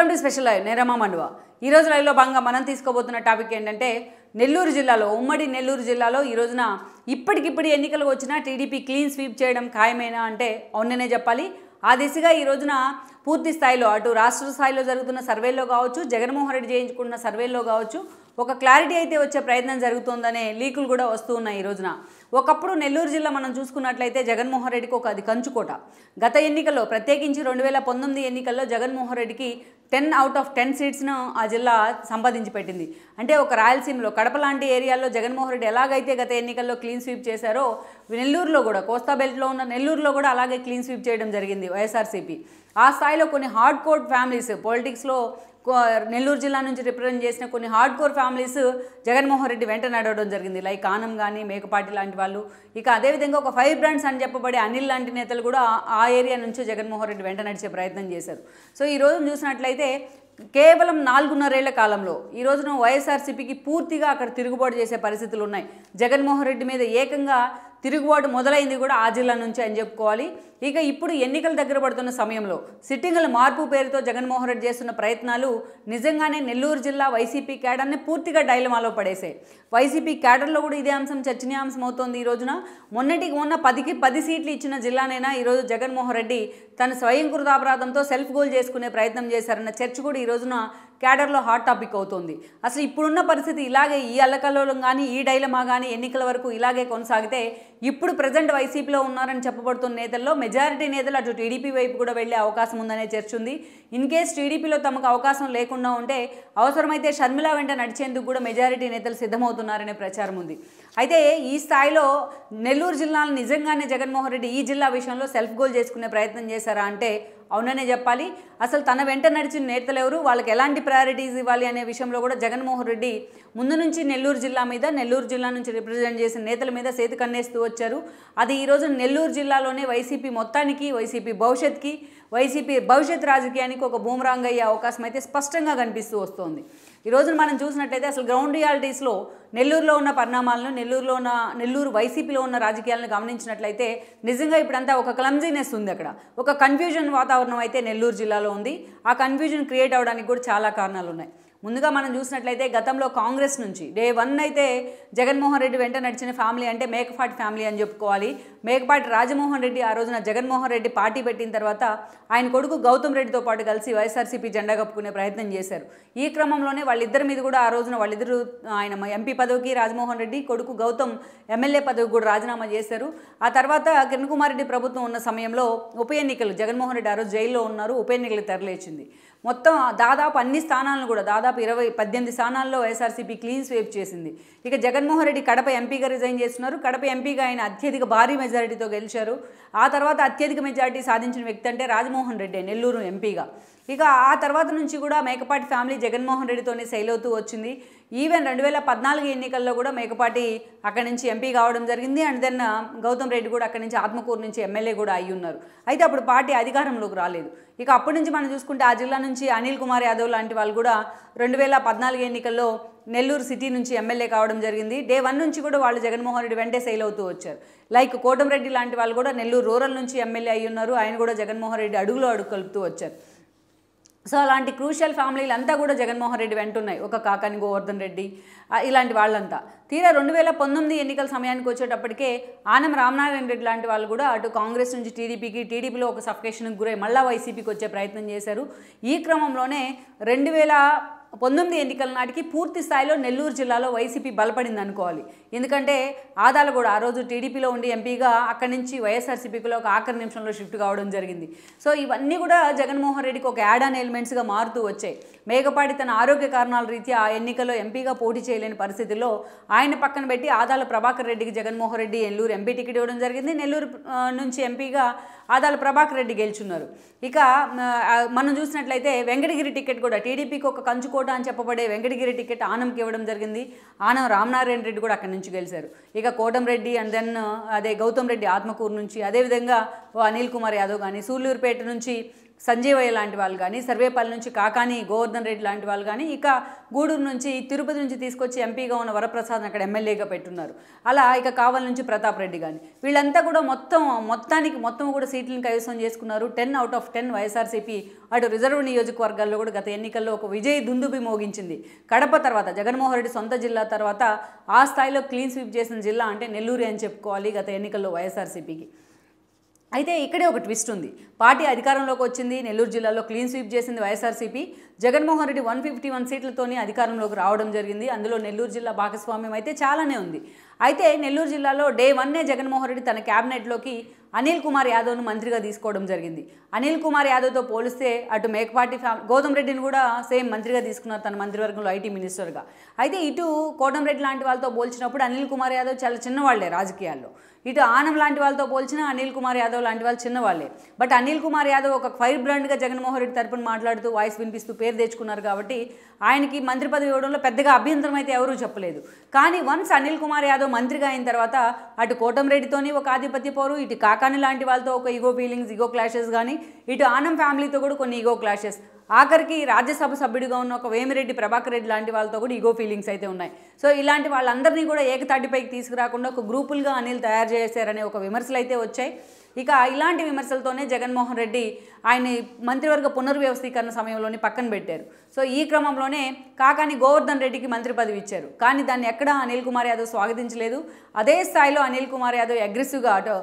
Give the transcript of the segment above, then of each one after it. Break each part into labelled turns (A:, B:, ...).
A: welcome to special live నేరమా మండువ ఈరోజు లైవ్లో భాగంగా మనం తీసుకోబోతున్న టాపిక్ ఏంటంటే నెల్లూరు జిల్లాలో ఉమ్మడి నెల్లూరు జిల్లాలో ఈ రోజున ఇప్పటికిప్పుడు ఎన్నికలు వచ్చినా టీడీపీ క్లీన్ స్వీప్ చేయడం ఖాయమేనా అంటే అవుననే చెప్పాలి ఆ దిశగా ఈ రోజున పూర్తి స్థాయిలో అటు రాష్ట్ర స్థాయిలో జరుగుతున్న సర్వేల్లో కావచ్చు జగన్మోహన్ రెడ్డి చేయించుకున్న సర్వేల్లో కావచ్చు ఒక క్లారిటీ అయితే వచ్చే ప్రయత్నం జరుగుతోందనే లీకులు కూడా వస్తూ ఉన్నాయి ఈ రోజున ఒకప్పుడు నెల్లూరు జిల్లా మనం చూసుకున్నట్లయితే జగన్మోహన్ రెడ్డికి ఒక అది కంచుకోట గత ఎన్నికల్లో ప్రత్యేకించి రెండు వేల పంతొమ్మిది ఎన్నికల్లో జగన్మోహన్ రెడ్డికి టెన్ అవుట్ ఆఫ్ టెన్ సీట్స్ను ఆ జిల్లా సంపాదించి పెట్టింది అంటే ఒక రాయలసీమలో కడప లాంటి ఏరియాల్లో జగన్మోహన్ రెడ్డి ఎలాగైతే గత ఎన్నికల్లో క్లీన్ స్వీప్ చేశారో నెల్లూరులో కూడా కోస్తా బెల్ట్లో ఉన్న నెల్లూరులో కూడా అలాగే క్లీన్ స్వీప్ చేయడం జరిగింది వైఎస్ఆర్సీపీ ఆ స్థాయిలో కొన్ని హార్డ్ కోర్ట్ ఫ్యామిలీస్ పొలిటిక్స్లో నెల్లూరు జిల్లా నుంచి రిప్రజెంట్ చేసిన కొన్ని hard core families Jaganmohan Reddy వెంట నడవడం జరిగింది లైక్ ఆనం కానీ మేకపాటి లాంటి వాళ్ళు ఇక అదేవిధంగా ఒక ఫైవ్ బ్రాండ్స్ అని చెప్పబడే అనిల్ లాంటి నేతలు కూడా ఆ ఏరియా నుంచి జగన్మోహన్ రెడ్డి వెంట నడిచే ప్రయత్నం చేశారు సో ఈ రోజు చూసినట్లయితే కేవలం నాలుగున్నరేళ్ల కాలంలో ఈ రోజున వైఎస్ఆర్సీపీకి పూర్తిగా అక్కడ తిరుగుబాటు చేసే పరిస్థితులు ఉన్నాయి జగన్మోహన్ రెడ్డి మీద ఏకంగా తిరుగుబాటు మొదలైంది కూడా ఆ జిల్లా నుంచి అని చెప్పుకోవాలి ఇక ఇప్పుడు ఎన్నికలు దగ్గర పడుతున్న సమయంలో సిట్టింగుల మార్పు పేరుతో జగన్మోహన్ రెడ్డి చేస్తున్న ప్రయత్నాలు నిజంగానే నెల్లూరు జిల్లా వైసీపీ క్యాడర్ని పూర్తిగా డైలమాలో పడేశాయి వైసీపీ క్యాడర్లో కూడా ఇదే అంశం చర్చనీయాంశం అవుతోంది ఈ రోజున మొన్నటికి ఉన్న పదికి పది సీట్లు ఇచ్చిన జిల్లానైనా ఈరోజు జగన్మోహన్ రెడ్డి తన స్వయంకృతాపరాధంతో సెల్ఫ్ గోల్ చేసుకునే ప్రయత్నం చేశారన్న చర్చ కూడా ఈ రోజున క్యాడర్లో హాట్ టాపిక్ అవుతోంది అసలు ఇప్పుడున్న పరిస్థితి ఇలాగే ఈ అల్లకల్లోలం కానీ ఈ డైలమా కానీ ఎన్నికల వరకు ఇలాగే కొనసాగితే ఇప్పుడు ప్రజెంట్ వైసీపీలో ఉన్నారని చెప్పబడుతున్న నేతల్లో మెజారిటీ నేతలు అటు టీడీపీ వైపు కూడా వెళ్లే అవకాశం ఉందనే చర్చింది ఇన్ కేస్ టీడీపీలో తమకు అవకాశం లేకుండా ఉంటే అవసరమైతే షర్మిల వెంట నడిచేందుకు కూడా మెజారిటీ నేతలు సిద్ధమవుతున్నారనే ప్రచారం ఉంది అయితే ఈ స్థాయిలో నెల్లూరు జిల్లాలో నిజంగానే జగన్మోహన్ రెడ్డి ఈ జిల్లా విషయంలో సెల్ఫ్ గోల్ చేసుకునే ప్రయత్నం చేశారా అంటే అవుననే చెప్పాలి అసలు తన వెంట నడిచిన నేతలు ఎవరు వాళ్ళకి ఎలాంటి ప్రయారిటీస్ ఇవ్వాలి అనే విషయంలో కూడా జగన్మోహన్ రెడ్డి ముందు నుంచి నెల్లూరు జిల్లా మీద నెల్లూరు జిల్లా నుంచి రిప్రజెంట్ చేసిన నేతల మీద సేతు కన్నేస్తూ వచ్చారు అది ఈరోజు నెల్లూరు జిల్లాలోనే వైసీపీ మొత్తానికి వైసీపీ భవిష్యత్కి వైసీపీ భవిష్యత్ రాజకీయానికి ఒక బూమరాంగ్ అయ్యే అవకాశం అయితే స్పష్టంగా కనిపిస్తూ వస్తోంది ఈరోజు మనం చూసినట్లయితే అసలు గ్రౌండ్ రియాలిటీస్లో నెల్లూరులో ఉన్న పరిణామాలను నెల్లూరులో ఉన్న నెల్లూరు వైసీపీలో ఉన్న రాజకీయాలను గమనించినట్లయితే నిజంగా ఇప్పుడంతా ఒక క్లమ్జీనెస్ ఉంది అక్కడ ఒక కన్ఫ్యూజన్ వాతావరణం అయితే నెల్లూరు జిల్లాలో ఉంది ఆ కన్ఫ్యూజన్ క్రియేట్ అవడానికి కూడా చాలా కారణాలు ఉన్నాయి ముందుగా మనం చూసినట్లయితే గతంలో కాంగ్రెస్ నుంచి డే వన్ అయితే జగన్మోహన్ రెడ్డి వెంట నడిచిన ఫ్యామిలీ అంటే మేకపాటి ఫ్యామిలీ అని చెప్పుకోవాలి మేకపాటి రాజమోహన్ రెడ్డి ఆ రోజున జగన్మోహన్ రెడ్డి పార్టీ పెట్టిన తర్వాత ఆయన కొడుకు గౌతమ్ రెడ్డితో పాటు కలిసి వైఎస్ఆర్సీపీ జెండా కప్పుకునే ప్రయత్నం చేశారు ఈ క్రమంలోనే వాళ్ళిద్దరి మీద కూడా ఆ రోజున వాళ్ళిద్దరు ఆయన ఎంపీ పదవికి రాజమోహన్ రెడ్డి కొడుకు గౌతమ్ ఎమ్మెల్యే పదవికి కూడా రాజీనామా చేశారు ఆ తర్వాత కిరణ్ కుమార్ రెడ్డి ప్రభుత్వం ఉన్న సమయంలో ఉప ఎన్నికలు జగన్మోహన్ రెడ్డి ఆ రోజు జైల్లో ఉన్నారు ఉప ఎన్నికలు తెరలేచింది మొత్తం దాదాపు అన్ని స్థానాలను కూడా దాదాపు ఇరవై పద్దెనిమిది స్థానాల్లో వైఎస్ఆర్సీపీ క్లీన్ స్వీప్ చేసింది ఇక జగన్మోహన్ రెడ్డి కడప ఎంపీగా రిజైన్ చేస్తున్నారు కడప ఎంపీగా ఆయన అత్యధిక భారీ మెజారిటీతో గెలిచారు ఆ తర్వాత అత్యధిక మెజార్టీ సాధించిన వ్యక్తి అంటే రాజమోహన్ రెడ్డి నెల్లూరు ఎంపీగా ఇక ఆ తర్వాత నుంచి కూడా మేకపాటి ఫ్యామిలీ జగన్మోహన్ రెడ్డితోనే సెయిల్ అవుతూ వచ్చింది ఈవెన్ రెండు వేల పద్నాలుగు ఎన్నికల్లో కూడా మేకపాటి అక్కడి నుంచి ఎంపీ కావడం జరిగింది and then uh, Gautham Reddy కూడా అక్కడి నుంచి ఆత్మకూరు నుంచి ఎమ్మెల్యే కూడా అయి ఉన్నారు అయితే అప్పుడు పార్టీ అధికారంలోకి రాలేదు ఇక అప్పటి నుంచి మనం చూసుకుంటే ఆ జిల్లా నుంచి అనిల్ కుమార్ యాదవ్ లాంటి వాళ్ళు కూడా రెండు వేల పద్నాలుగు ఎన్నికల్లో నెల్లూరు సిటీ నుంచి ఎమ్మెల్యే కావడం జరిగింది డే వన్ నుంచి కూడా వాళ్ళు జగన్మోహన్ రెడ్డి వెంటే సెయిల్ అవుతూ వచ్చారు లైక్ కోటంరెడ్డి లాంటి వాళ్ళు కూడా నెల్లూరు రూరల్ నుంచి ఎమ్మెల్యే అయి ఉన్నారు ఆయన కూడా జగన్మోహన్ రెడ్డి అడుగులో అడుగు కలుపుతూ వచ్చారు సో అలాంటి క్రూషియల్ ఫ్యామిలీలు అంతా కూడా జగన్మోహన్ రెడ్డి వెంటున్నాయి ఒక కాకాని గోవర్ధన్ రెడ్డి ఇలాంటి వాళ్ళంతా తీరా రెండు వేల పంతొమ్మిది ఎన్నికల సమయానికి వచ్చేటప్పటికే ఆనం రామనారాయణ రెడ్డి లాంటి వాళ్ళు కూడా అటు కాంగ్రెస్ నుంచి టీడీపీకి టీడీపీలో ఒక సఫకేషన్కి గురై మళ్ళా వైసీపీకి వచ్చే ప్రయత్నం చేశారు ఈ క్రమంలోనే రెండు వేల పంతొమ్మిది ఎన్నికల నాటికి పూర్తి స్థాయిలో నెల్లూరు జిల్లాలో వైసీపీ బలపడింది అనుకోవాలి ఎందుకంటే ఆదాలు కూడా ఆ రోజు టీడీపీలో ఉండి ఎంపీగా అక్కడి నుంచి వైఎస్ఆర్సీపీలో ఒక ఆఖరి నిమిషంలో షిఫ్ట్ కావడం జరిగింది సో ఇవన్నీ కూడా జగన్మోహన్ రెడ్డికి ఒక యాడ్ అన్ ఎలిమెంట్స్గా మారుతూ వచ్చాయి మేకపాటి తన ఆరోగ్య కారణాల రీత్యా ఆ ఎన్నికల్లో ఎంపీగా పోటీ చేయలేని పరిస్థితుల్లో ఆయన పక్కన పెట్టి ఆదాల ప్రభాకర్ రెడ్డికి జగన్మోహన్ రెడ్డి నెల్లూరు ఎంపీ టికెట్ ఇవ్వడం జరిగింది నెల్లూరు నుంచి ఎంపీగా ఆదాల ప్రభాకర్ రెడ్డి గెలుచున్నారు ఇక మనం చూసినట్లయితే వెంకటగిరి టికెట్ కూడా టీడీపీకి ఒక కంచుకోట అని చెప్పబడే వెంకటగిరి టికెట్ ఆనంకి ఇవ్వడం జరిగింది ఆనం రామనారాయణ రెడ్డి కూడా అక్కడి నుంచి గెలిచారు ఇక కోటంరెడ్డి అండ్ దెన్ అదే గౌతమ్ రెడ్డి ఆత్మకూరు నుంచి అదేవిధంగా అనిల్ కుమార్ యాదవ్ కానీ సూళ్ళూరుపేట నుంచి సంజీవయ్య లాంటి వాళ్ళు కానీ సర్వేపల్లి నుంచి కాకాని గోవర్ధన్ రెడ్డి లాంటి వాళ్ళు కానీ ఇక గూడూరు నుంచి తిరుపతి నుంచి తీసుకొచ్చి ఎంపీగా ఉన్న వరప్రసాద్ అక్కడ ఎమ్మెల్యేగా పెట్టున్నారు అలా ఇక కావలి నుంచి ప్రతాప్ రెడ్డి కానీ వీళ్ళంతా కూడా మొత్తం మొత్తానికి మొత్తం కూడా సీట్లను కైవసం చేసుకున్నారు ten out of ten YSRCP అటు రిజర్వ్ నియోజకవర్గాల్లో కూడా గత ఎన్నికల్లో ఒక విజయ్ దుందుబి మోగించింది కడప తర్వాత జగన్మోహన్ రెడ్డి సొంత జిల్లా తర్వాత ఆ స్థాయిలో క్లీన్ స్వీప్ చేసిన జిల్లా అంటే నెల్లూరు అని చెప్పుకోవాలి గత ఎన్నికల్లో వైఎస్ఆర్సీపీకి అయితే ఇక్కడే ఒక ట్విస్ట్ ఉంది పార్టీ అధికారంలోకి వచ్చింది నెల్లూరు జిల్లాలో క్లీన్ స్వీప్ చేసింది YSRCP Jaganmohan Reddy one fifty one సీట్లతోనే అధికారంలోకి రావడం జరిగింది అందులో నెల్లూరు జిల్లా భాగస్వామ్యం అయితే చాలానే ఉంది అయితే నెల్లూరు జిల్లాలో డే వన్నే జగన్మోహన్ రెడ్డి తన క్యాబినెట్లోకి అనిల్ కుమార్ యాదవ్ను మంత్రిగా తీసుకోవడం జరిగింది అనిల్ కుమార్ యాదవ్తో పోలిస్తే అటు మేకపాటి ఫ్యామిలీ గౌతమ్ రెడ్డిని కూడా సేమ్ మంత్రిగా తీసుకున్నారు తన మంత్రివర్గంలో ఐటీ మినిస్టర్గా అయితే ఇటు కోటం రెడ్డి లాంటి వాళ్ళతో పోల్చినప్పుడు అనిల్ కుమార్ యాదవ్ చాలా చిన్నవాళ్లే రాజకీయాల్లో ఇటు ఆనం లాంటి వాళ్ళతో పోల్చినా అనిల్ కుమార్ యాదవ్ లాంటి వాళ్ళు చిన్నవాళ్ళే బట్ అనిల్ కుమార్ యాదవ్ ఒక ఫైర్ బ్రాండ్గా జగన్మోహన్ రెడ్డి తరపున మాట్లాడుతూ వాయిస్ వినిపిస్తూ పేరు తెచ్చుకున్నారు కాబట్టి ఆయనకి మంత్రి పదవి ఇవ్వడంలో పెద్దగా అభ్యంతరం అయితే ఎవరూ చెప్పలేదు కానీ వన్స్ అనిల్ కుమార్ యాదవ్ మంత్రిగా అయిన తర్వాత అటు కోటంరెడ్డితోని ఒక ఆధిపత్య పోరు ఇటు కాకాని లాంటి వాళ్ళతో ఒక ఈగో ఫీలింగ్స్ ఈగో క్లాషెస్ కానీ ఇటు ఆనం ఫ్యామిలీతో కూడా కొన్ని ఈగో క్లాషెస్ ఆఖరికి రాజ్యసభ సభ్యుడిగా ఉన్న ఒక వేమిరెడ్డి ప్రభాకర్ రెడ్డి లాంటి వాళ్ళతో కూడా ఈగో ఫీలింగ్స్ అయితే ఉన్నాయి సో ఇలాంటి వాళ్ళందరినీ కూడా ఏకతాటిపైకి తీసుకురాకుండా ఒక గ్రూపులుగా అనిల్ తయారు చేశారనే ఒక విమర్శలు అయితే వచ్చాయి ఇక ఇలాంటి విమర్శలతోనే జగన్మోహన్ రెడ్డి ఆయన మంత్రివర్గ పునర్వ్యవస్థీకరణ సమయంలోనే పక్కన పెట్టారు సో ఈ క్రమంలోనే కాకాని గోవర్ధన్ రెడ్డికి మంత్రి పదవి ఇచ్చారు కానీ దాన్ని ఎక్కడా అనిల్ కుమార్ యాదవ్ స్వాగతించలేదు అదే స్థాయిలో అనిల్ కుమార్ యాదవ్ అగ్రెసివ్గా అటు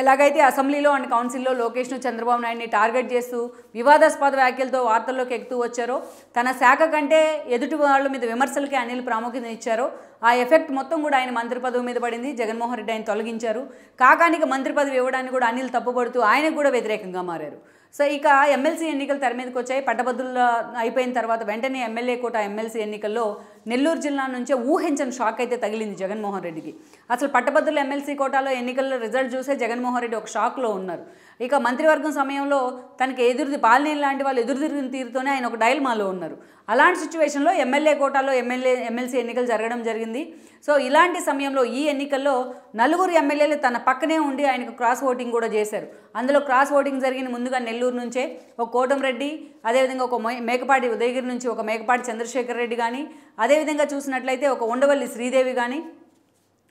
A: ఎలాగైతే అసెంబ్లీలో అండ్ కౌన్సిల్లో లోకేష్ను చంద్రబాబు నాయుడిని టార్గెట్ చేస్తూ వివాదాస్పద వ్యాఖ్యలతో వార్తల్లోకి ఎక్కుతూ వచ్చారో తన శాఖ కంటే ఎదుటి వాళ్ళ మీద విమర్శలకే అనిల్ ప్రాముఖ్యత ఇచ్చారో ఆ ఎఫెక్ట్ మొత్తం కూడా ఆయన మంత్రి పదవి మీద పడింది జగన్మోహన్ రెడ్డి ఆయన తొలగించారు కాకానికి మంత్రి పదవి ఇవ్వడానికి కూడా అనిల్ తప్పుబడుతూ ఆయనకు కూడా వ్యతిరేకంగా మారారు సో ఇక ఎమ్మెల్సీ ఎన్నికలు తెర మీదకి వచ్చాయి పట్టభద్రుల అయిపోయిన తర్వాత వెంటనే ఎమ్మెల్యే కోట ఎమ్మెల్సీ ఎన్నికల్లో నెల్లూరు జిల్లా నుంచే ఊహించని షాక్ అయితే తగిలింది జగన్మోహన్ రెడ్డికి అసలు పట్టభద్రుల ఎమ్మెల్సీ కోటాలో ఎన్నికల్లో రిజల్ట్ చూసే జగన్మోహన్ రెడ్డి ఒక షాక్లో ఉన్నారు ఇక మంత్రివర్గం సమయంలో తనకి ఎదురుది పాలనీ లాంటి వాళ్ళు ఎదురు తీరుతోనే ఆయన ఒక డైల్మాలో ఉన్నారు అలాంటి సిచ్యువేషన్లో ఎమ్మెల్యే కోటాలో ఎమ్మెల్యే ఎమ్మెల్సీ ఎన్నికలు జరగడం జరిగింది సో ఇలాంటి సమయంలో ఈ ఎన్నికల్లో నలుగురు ఎమ్మెల్యేలు తన పక్కనే ఉండి ఆయనకు క్రాస్ ఓటింగ్ కూడా చేశారు అందులో క్రాస్ ఓటింగ్ జరిగిన ముందుగా నెల్లూరు నుంచే ఒక కోటం రెడ్డి అదేవిధంగా ఒక మేకపాటి ఉదయగిరి నుంచి ఒక మేకపాటి చంద్రశేఖర్ రెడ్డి కానీ అదే అదేవిధంగా చూసినట్లయితే ఒక ఉండవల్లి శ్రీదేవి కానీ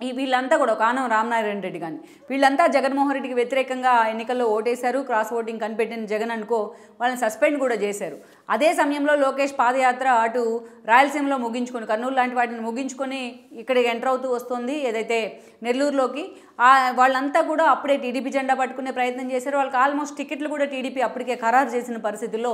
A: ఈ వీళ్ళంతా కూడా కానం రామనారాయణ రెడ్డి కానీ వీళ్ళంతా జగన్మోహన్ రెడ్డికి వ్యతిరేకంగా ఎన్నికల్లో ఓటేశారు క్రాస్ ఓటింగ్ కనిపెట్టిన జగన్ అనుకో వాళ్ళని సస్పెండ్ కూడా చేశారు అదే సమయంలో లోకేష్ పాదయాత్ర అటు రాయలసీమలో ముగించుకొని కర్నూలు లాంటి వాటిని ముగించుకొని ఇక్కడికి ఎంటర్ అవుతూ వస్తుంది ఏదైతే నెల్లూరులోకి వాళ్ళంతా కూడా అప్పుడే టీడీపీ జెండా పట్టుకునే ప్రయత్నం చేశారు వాళ్ళకి ఆల్మోస్ట్ టికెట్లు కూడా టీడీపీ అప్పటికే ఖరారు చేసిన పరిస్థితుల్లో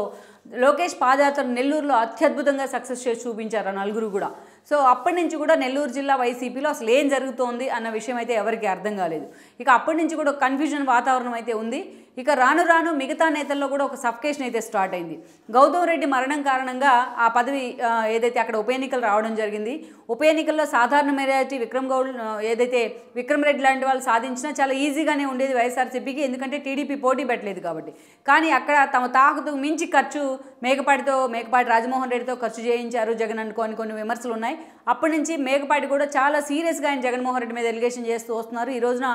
A: లోకేష్ పాదయాత్ర నెల్లూరులో అత్యద్భుతంగా సక్సెస్ చేసి చూపించారు ఆ నలుగురు కూడా సో అప్పటి నుంచి కూడా నెల్లూరు జిల్లా వైసీపీలో అసలు ఏం జరుగుతోంది అన్న విషయం అయితే ఎవరికి అర్థం కాలేదు ఇక అప్పటి నుంచి కూడా కన్ఫ్యూజన్ వాతావరణం అయితే ఉంది ఇక రాను రాను మిగతా నేతల్లో కూడా ఒక సఫకేషన్ అయితే స్టార్ట్ అయింది గౌతమ్ రెడ్డి మరణం కారణంగా ఆ పదవి ఏదైతే అక్కడ ఉప ఎన్నికలు రావడం జరిగింది ఉప ఎన్నికల్లో సాధారణ మెజారిటీ విక్రమ్ గౌడ్ ఏదైతే విక్రమ్ రెడ్డి లాంటి వాళ్ళు సాధించినా చాలా ఈజీగానే ఉండేది వైఎస్ఆర్సీపీకి ఎందుకంటే టీడీపీ పోటీ పెట్టలేదు కాబట్టి కానీ అక్కడ తమ తాకుతూ మించి ఖర్చు మేకపాటితో మేకపాటి రాజమోహన్ రెడ్డితో ఖర్చు చేయించారు జగన్ అనుకోని కొన్ని విమర్శలు ఉన్నాయి అప్పటి నుంచి మేకపాటి కూడా చాలా సీరియస్గా ఆయన జగన్మోహన్ రెడ్డి మీద ఎలిగేషన్ చేస్తూ వస్తున్నారు ఈ రోజున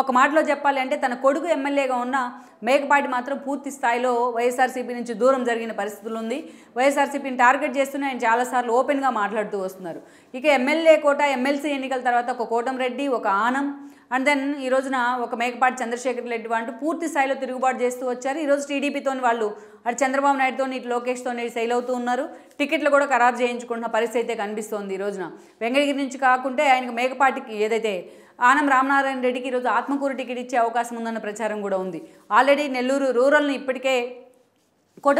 A: ఒక మాటలో చెప్పాలి అంటే తన కొడుకు ఎమ్మెల్యేగా ఉన్న మేకపాటి మాత్రం పూర్తి స్థాయిలో వైఎస్ఆర్సీపీ నుంచి దూరం జరిగిన పరిస్థితులు ఉంది వైఎస్ఆర్సీపీని టార్గెట్ చేస్తూనే ఆయన చాలాసార్లు ఓపెన్గా మాట్లాడుతూ వస్తున్నారు ఇక ఎమ్మెల్యే కోట ఎమ్మెల్సీ ఎన్నికల తర్వాత ఒక కోటం రెడ్డి ఒక ఆనం అండ్ దెన్ ఈ రోజున ఒక మేకపాటి చంద్రశేఖర్ రెడ్డి అంటూ పూర్తి స్థాయిలో తిరుగుబాటు చేస్తూ వచ్చారు ఈరోజు టీడీపీతో వాళ్ళు అటు చంద్రబాబు నాయుడుతో ఇటు లోకేష్తో సెయిల్ అవుతూ ఉన్నారు టికెట్లు కూడా ఖరారు చేయించుకుంటున్న పరిస్థితి అయితే కనిపిస్తోంది ఈ రోజున వెంకటగిరి నుంచి కాకుంటే ఆయనకు మేకపాటికి ఏదైతే ఆనం రామనారాయణ రెడ్డికి ఈరోజు ఆత్మకూరు టికెట్ ఇచ్చే అవకాశం ఉందన్న ప్రచారం కూడా ఉంది ఆల్రెడీ నెల్లూరు రూరల్ని ఇప్పటికే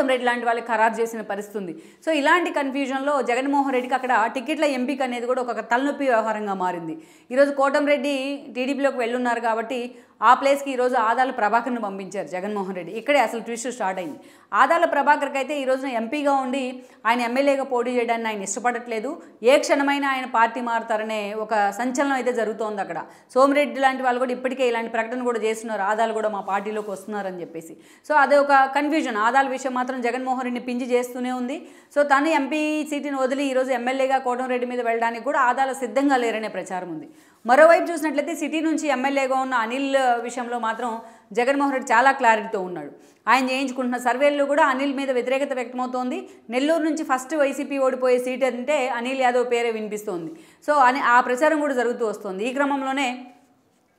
A: రెడ్డి లాంటి వాళ్ళకి ఖరారు చేసిన పరిస్థితి ఉంది సో ఇలాంటి కన్ఫ్యూజన్లో జగన్మోహన్ రెడ్డికి అక్కడ టికెట్ల ఎంపిక అనేది కూడా ఒక తలనొప్పి వ్యవహారంగా మారింది ఈరోజు కోటంరెడ్డి టీడీపీలోకి వెళ్ళున్నారు కాబట్టి ఆ ప్లేస్కి ఈరోజు ఆదాల ప్రభాకర్ను పంపించారు జగన్మోహన్ రెడ్డి ఇక్కడే అసలు ట్విస్ట్ స్టార్ట్ అయింది ఆదాల ప్రభాకర్కి అయితే ఈరోజున ఎంపీగా ఉండి ఆయన ఎమ్మెల్యేగా పోటీ చేయడానికి ఆయన ఇష్టపడట్లేదు ఏ క్షణమైనా ఆయన పార్టీ మారుతారనే ఒక సంచలనం అయితే జరుగుతోంది అక్కడ సోమిరెడ్డి లాంటి వాళ్ళు కూడా ఇప్పటికే ఇలాంటి ప్రకటన కూడా చేస్తున్నారు ఆదాలు కూడా మా పార్టీలోకి వస్తున్నారని చెప్పేసి సో అదే ఒక కన్ఫ్యూజన్ ఆదాల విషయం మాత్రం జగన్మోహన్ రెడ్డిని పింజి చేస్తూనే ఉంది సో తను ఎంపీ సీటుని వదిలి ఈరోజు ఎమ్మెల్యేగా కోటం రెడ్డి మీద వెళ్ళడానికి కూడా ఆదాలు సిద్ధంగా లేరనే ప్రచారం ఉంది మరోవైపు చూసినట్లయితే సిటీ నుంచి ఎమ్మెల్యేగా ఉన్న అనిల్ విషయంలో మాత్రం జగన్మోహన్ రెడ్డి చాలా క్లారిటీతో ఉన్నాడు ఆయన చేయించుకుంటున్న సర్వేల్లో కూడా అనిల్ మీద వ్యతిరేకత వ్యక్తమవుతోంది నెల్లూరు నుంచి ఫస్ట్ వైసీపీ ఓడిపోయే సీట్ అంటే అనిల్ యాదవ్ పేరే వినిపిస్తోంది సో అని ఆ ప్రచారం కూడా జరుగుతూ వస్తుంది ఈ క్రమంలోనే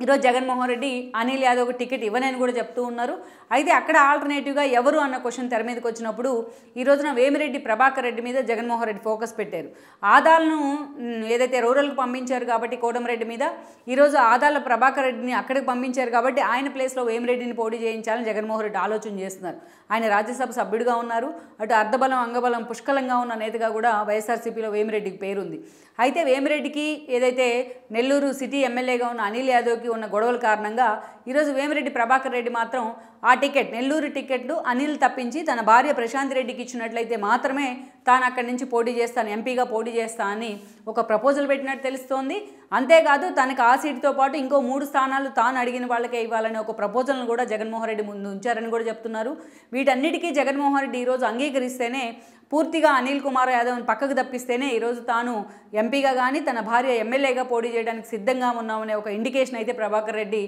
A: ఈరోజు జగన్మోహన్ రెడ్డి అనిల్ యాదవ్ టికెట్ ఇవ్వనని కూడా చెప్తూ ఉన్నారు అయితే అక్కడ ఆల్టర్నేటివ్గా ఎవరు అన్న క్వశ్చన్ తెర మీదకి వచ్చినప్పుడు ఈ రోజున వేమిరెడ్డి ప్రభాకర్ రెడ్డి మీద జగన్మోహన్ రెడ్డి ఫోకస్ పెట్టారు ఆదాలను ఏదైతే రూరల్కి పంపించారు కాబట్టి కోటమరెడ్డి మీద ఈరోజు ఆదాల ప్రభాకర్ రెడ్డిని అక్కడికి పంపించారు కాబట్టి ఆయన ప్లేస్లో వేమిరెడ్డిని పోటీ చేయించాలని జగన్మోహన్ రెడ్డి ఆలోచన చేస్తున్నారు ఆయన రాజ్యసభ సభ్యుడిగా ఉన్నారు అటు అర్ధబలం అంగబలం పుష్కలంగా ఉన్న నేతగా కూడా వైఎస్ఆర్సీపీలో వేమిరెడ్డికి పేరుంది అయితే వేమిరెడ్డికి ఏదైతే నెల్లూరు సిటీ ఎమ్మెల్యేగా ఉన్న అనిల్ యాదవ్కి ఉన్న గొడవల కారణంగా ఈరోజు వేమిరెడ్డి ప్రభాకర్ రెడ్డి మాత్రం ఆ టికెట్ నెల్లూరు టికెట్ను అనిల్ తప్పించి తన భార్య ప్రశాంత్ రెడ్డికి ఇచ్చినట్లయితే మాత్రమే తాను అక్కడి నుంచి పోటీ చేస్తాను ఎంపీగా పోటీ చేస్తా అని ఒక ప్రపోజల్ పెట్టినట్టు తెలుస్తోంది అంతేకాదు తనకు ఆ సీటుతో పాటు ఇంకో మూడు స్థానాలు తాను అడిగిన వాళ్ళకే ఇవ్వాలని ఒక ప్రపోజల్ను కూడా జగన్మోహన్ రెడ్డి ముందు ఉంచారని కూడా చెప్తున్నారు వీటన్నిటికీ జగన్మోహన్ రెడ్డి ఈరోజు అంగీకరిస్తేనే పూర్తిగా అనిల్ కుమార్ యాదవ్ని పక్కకు తప్పిస్తేనే ఈరోజు తాను ఎంపీగా కానీ తన భార్య ఎమ్మెల్యేగా పోటీ చేయడానికి సిద్ధంగా ఉన్నామనే ఒక ఇండికేషన్ అయితే ప్రభాకర్ రెడ్డి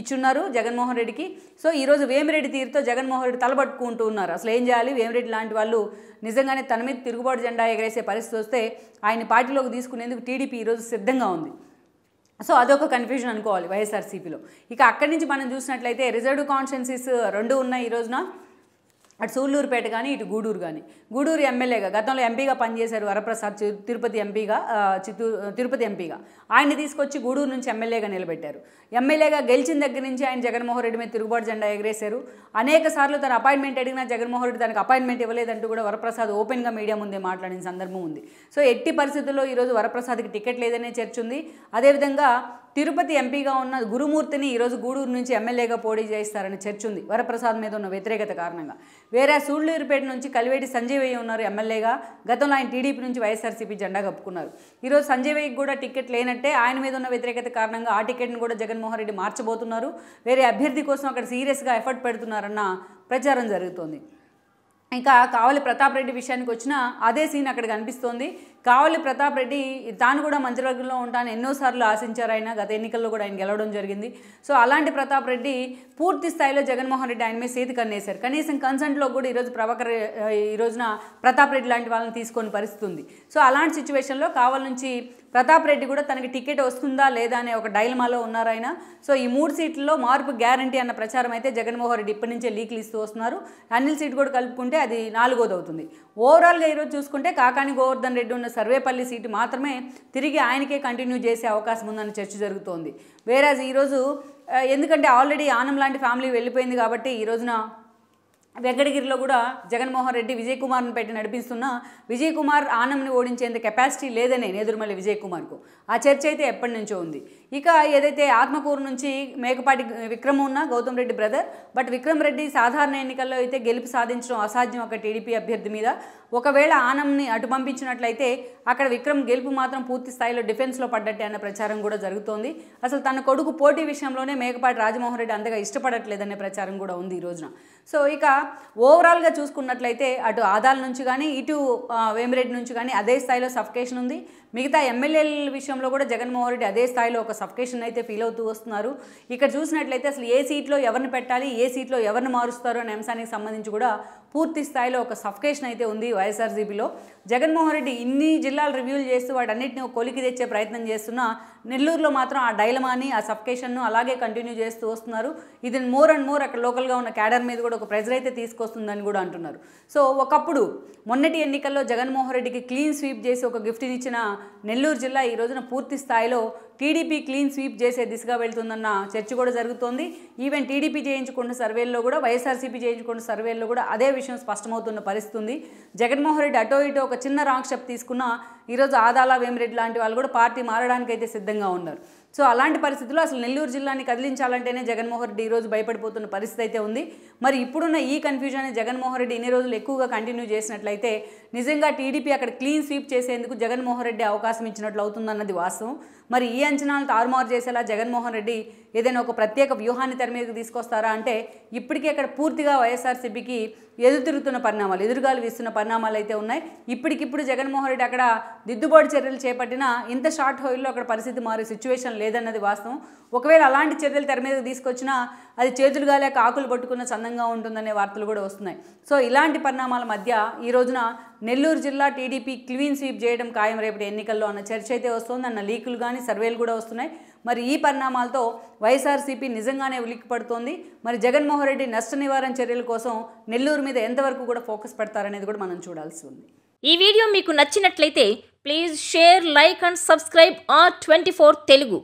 A: ఇచ్చున్నారు జగన్మోహన్ రెడ్డికి సో ఈరోజు వేమిరెడ్డి తీరుతో జగన్మోహన్ రెడ్డి తలబట్టుకుంటూ ఉన్నారు అసలు ఏం చేయాలి వేమిరెడ్డి లాంటి వాళ్ళు నిజంగానే తన మీద తిరుగుబాటు జెండా ఎగరేసే పరిస్థితి వస్తే ఆయన పార్టీలోకి తీసుకునేందుకు టీడీపీ ఈరోజు సిద్ధంగా ఉంది సో అదొక కన్ఫ్యూజన్ అనుకోవాలి వైఎస్ఆర్సీపీలో ఇక అక్కడి నుంచి మనం చూసినట్లయితే రిజర్వ్ కాన్షియన్సీస్ రెండు ఉన్నాయి ఈ రోజున అటు సూళ్ళూరుపేట కానీ ఇటు గూడూరు కానీ గూడూరు ఎమ్మెల్యేగా గతంలో ఎంపీగా పనిచేశారు వరప్రసాద్ తిరుపతి ఎంపీగా చిత్తూరు తిరుపతి ఎంపీగా ఆయన్ని తీసుకొచ్చి గూడూరు నుంచి ఎమ్మెల్యేగా నిలబెట్టారు ఎమ్మెల్యేగా గెలిచిన దగ్గర నుంచి ఆయన జగన్మోహన్ రెడ్డి మీద తిరుగుబాటు జెండా ఎగరేశారు అనేక సార్లు తన అపాయింట్మెంట్ అడిగినా జగన్మోహన్ రెడ్డి తనకు అపాయింట్మెంట్ ఇవ్వలేదంటూ కూడా వరప్రసాద్ ఓపెన్గా మీడియా ముందే మాట్లాడిన సందర్భం ఉంది సో ఎట్టి పరిస్థితుల్లో ఈరోజు వరప్రసాద్కి టికెట్ లేదనే చర్చ ఉంది అదేవిధంగా తిరుపతి ఎంపీగా ఉన్న గురుమూర్తిని ఈరోజు గూడూరు నుంచి ఎమ్మెల్యేగా పోటీ చేయిస్తారని చర్చ ఉంది వరప్రసాద్ మీద ఉన్న వ్యతిరేకత కారణంగా వేరే సూళ్లూరుపేట నుంచి కలివేటి సంజయవయ్య ఉన్నారు ఎమ్మెల్యేగా గతంలో ఆయన టీడీపీ నుంచి వైఎస్ఆర్సీపీ జెండా కప్పుకున్నారు ఈరోజు సంజయ్ కూడా టికెట్ లేనట్టే ఆయన మీద ఉన్న వ్యతిరేకత కారణంగా ఆ టికెట్ను కూడా జగన్మోహన్ రెడ్డి మార్చబోతున్నారు వేరే అభ్యర్థి కోసం అక్కడ సీరియస్గా ఎఫర్ట్ పెడుతున్నారన్న ప్రచారం జరుగుతోంది ఇంకా కావలి ప్రతాప్ రెడ్డి విషయానికి వచ్చినా అదే సీన్ అక్కడ కనిపిస్తోంది కావలి ప్రతాప్ రెడ్డి తాను కూడా మంత్రివర్గంలో ఉంటాను ఎన్నోసార్లు ఆశించారు ఆయన గత ఎన్నికల్లో కూడా ఆయన గెలవడం జరిగింది సో అలాంటి ప్రతాప్ రెడ్డి పూర్తి స్థాయిలో జగన్మోహన్ రెడ్డి ఆయన మీద చేతి కన్నేశారు కనీసం కన్సంట్లో కూడా ఈరోజు ప్రభాకర్ ఈ రోజున ప్రతాప్ రెడ్డి లాంటి వాళ్ళని తీసుకొని పరిస్థితి ఉంది సో అలాంటి సిచ్యువేషన్లో కావల నుంచి ప్రతాప్ రెడ్డి కూడా తనకి టికెట్ వస్తుందా లేదా అనే ఒక డైలమాలో ఉన్నారు ఆయన సో ఈ మూడు సీట్లలో మార్పు గ్యారంటీ అన్న ప్రచారం అయితే జగన్మోహన్ రెడ్డి ఇప్పటి నుంచే లీక్లు ఇస్తూ వస్తున్నారు అనిల్ సీట్ కూడా కలుపుకుంటే అది నాలుగోది అవుతుంది ఓవరాల్గా ఈరోజు చూసుకుంటే కాకాని గోవర్ధన్ రెడ్డి ఉన్న సర్వేపల్లి సీటు మాత్రమే తిరిగి ఆయనకే కంటిన్యూ చేసే అవకాశం ఉందని చర్చ జరుగుతోంది వేరాజ్ ఈరోజు ఎందుకంటే ఆల్రెడీ ఆనం లాంటి ఫ్యామిలీ వెళ్ళిపోయింది కాబట్టి ఈ రోజున వెంకటగిరిలో కూడా జగన్మోహన్ రెడ్డి విజయ్ కుమార్ను పెట్టి నడిపిస్తున్న విజయ్ కుమార్ ఆనంని ఓడించేంత కెపాసిటీ లేదనే నేదురుమల్లి విజయ్ కుమార్కు ఆ చర్చ అయితే ఎప్పటి నుంచో ఉంది ఇక ఏదైతే ఆత్మకూరు నుంచి మేకపాటి విక్రమ్ ఉన్న గౌతమ్ రెడ్డి బ్రదర్ బట్ విక్రమ్ రెడ్డి సాధారణ ఎన్నికల్లో అయితే గెలుపు సాధించడం అసాధ్యం ఒక టీడీపీ అభ్యర్థి మీద ఒకవేళ ఆనంని అటు పంపించినట్లయితే అక్కడ విక్రమ్ గెలుపు మాత్రం పూర్తి స్థాయిలో డిఫెన్స్లో పడ్డట్టే అన్న ప్రచారం కూడా జరుగుతోంది అసలు తన కొడుకు పోటీ విషయంలోనే మేకపాటి రాజమోహన్ రెడ్డి అంతగా ఇష్టపడట్లేదనే ప్రచారం కూడా ఉంది ఈ రోజున సో ఇక ఓవరాల్గా చూసుకున్నట్లయితే అటు ఆదాల నుంచి కానీ ఇటు వేమిరెడ్డి నుంచి కానీ అదే స్థాయిలో సఫికేషన్ ఉంది మిగతా ఎమ్మెల్యేల విషయంలో కూడా జగన్మోహన్ రెడ్డి అదే స్థాయిలో ఒక సఫికేషన్ అయితే ఫీల్ అవుతూ వస్తున్నారు ఇక్కడ చూసినట్లయితే అసలు ఏ సీట్లో ఎవరిని పెట్టాలి ఏ సీట్లో ఎవరిని మారుస్తారు అనే అంశానికి సంబంధించి కూడా పూర్తి స్థాయిలో ఒక సఫకేషన్ అయితే ఉంది వైఎస్ఆర్సీపీలో జగన్మోహన్ రెడ్డి ఇన్ని జిల్లాలు రివ్యూలు చేస్తూ వాటన్నిటిని కొలికి తెచ్చే ప్రయత్నం చేస్తున్నా నెల్లూరులో మాత్రం ఆ డైలమాని ఆ సఫకేషన్ను అలాగే కంటిన్యూ చేస్తూ వస్తున్నారు ఇది మోర్ అండ్ మోర్ అక్కడ లోకల్గా ఉన్న క్యాడర్ మీద కూడా ఒక ప్రెజర్ అయితే తీసుకొస్తుందని కూడా అంటున్నారు సో ఒకప్పుడు మొన్నటి ఎన్నికల్లో జగన్మోహన్ రెడ్డికి క్లీన్ స్వీప్ చేసి ఒక గిఫ్ట్ని ఇచ్చిన నెల్లూరు జిల్లా ఈ రోజున పూర్తి స్థాయిలో టీడీపీ క్లీన్ స్వీప్ చేసే దిశగా వెళ్తుందన్న చర్చ కూడా జరుగుతోంది ఈవెన్ టీడీపీ చేయించుకున్న సర్వేల్లో కూడా వైఎస్ఆర్సీపీ చేయించుకున్న సర్వేల్లో కూడా అదే విషయం స్పష్టమవుతున్న పరిస్థితి ఉంది జగన్మోహన్ రెడ్డి అటో ఇటో ఒక చిన్న రాంగ్ స్టెప్ తీసుకున్న ఈరోజు ఆదాల వేమిరెడ్డి లాంటి వాళ్ళు కూడా పార్టీ మారడానికి అయితే సిద్ధంగా ఉన్నారు సో అలాంటి పరిస్థితుల్లో అసలు నెల్లూరు జిల్లాని కదిలించాలంటేనే జగన్మోహన్ రెడ్డి ఈరోజు భయపడిపోతున్న పరిస్థితి అయితే ఉంది మరి ఇప్పుడున్న ఈ కన్ఫ్యూజన్ జగన్మోహన్ రెడ్డి ఇన్ని రోజులు ఎక్కువగా కంటిన్యూ చేసినట్లయితే నిజంగా టీడీపీ అక్కడ క్లీన్ స్వీప్ చేసేందుకు జగన్మోహన్ రెడ్డి అవకాశం ఇచ్చినట్లు అవుతుందన్నది వాస్తవం మరి ఈ అంచనాలు తారుమారు చేసేలా జగన్మోహన్ రెడ్డి ఏదైనా ఒక ప్రత్యేక వ్యూహాన్ని తెర మీదకి తీసుకొస్తారా అంటే ఇప్పటికీ అక్కడ పూర్తిగా వైఎస్ఆర్సీపీకి ఎదురుతిరుగుతున్న పరిణామాలు ఎదురుగాలు వీస్తున్న పరిణామాలు అయితే ఉన్నాయి ఇప్పటికిప్పుడు జగన్మోహన్ రెడ్డి అక్కడ దిద్దుబాటు చర్యలు చేపట్టినా ఇంత షార్ట్ హోయిల్లో అక్కడ పరిస్థితి మారే సిచ్యువేషన్ లేదన్నది వాస్తవం ఒకవేళ అలాంటి చర్యలు తెర మీదకి తీసుకొచ్చినా అది చేతులుగా లేక ఆకులు పట్టుకున్న చందంగా ఉంటుందనే వార్తలు కూడా వస్తున్నాయి సో ఇలాంటి పరిణామాల మధ్య ఈ రోజున నెల్లూరు జిల్లా టీడీపీ క్లీన్ స్వీప్ చేయడం ఖాయం రేపటి ఎన్నికల్లో అన్న చర్చ అయితే వస్తుంది అన్న లీకులు కానీ సర్వేలు కూడా వస్తున్నాయి మరి ఈ పరిణామాలతో వైఎస్ఆర్సీపీ నిజంగానే ఉలిక్కి పడుతోంది మరి జగన్మోహన్ రెడ్డి నష్ట నివారణ చర్యల కోసం నెల్లూరు మీద ఎంతవరకు కూడా ఫోకస్ పెడతారనేది కూడా మనం చూడాల్సి ఉంది ఈ వీడియో మీకు నచ్చినట్లయితే please share like and subscribe R twenty four Telugu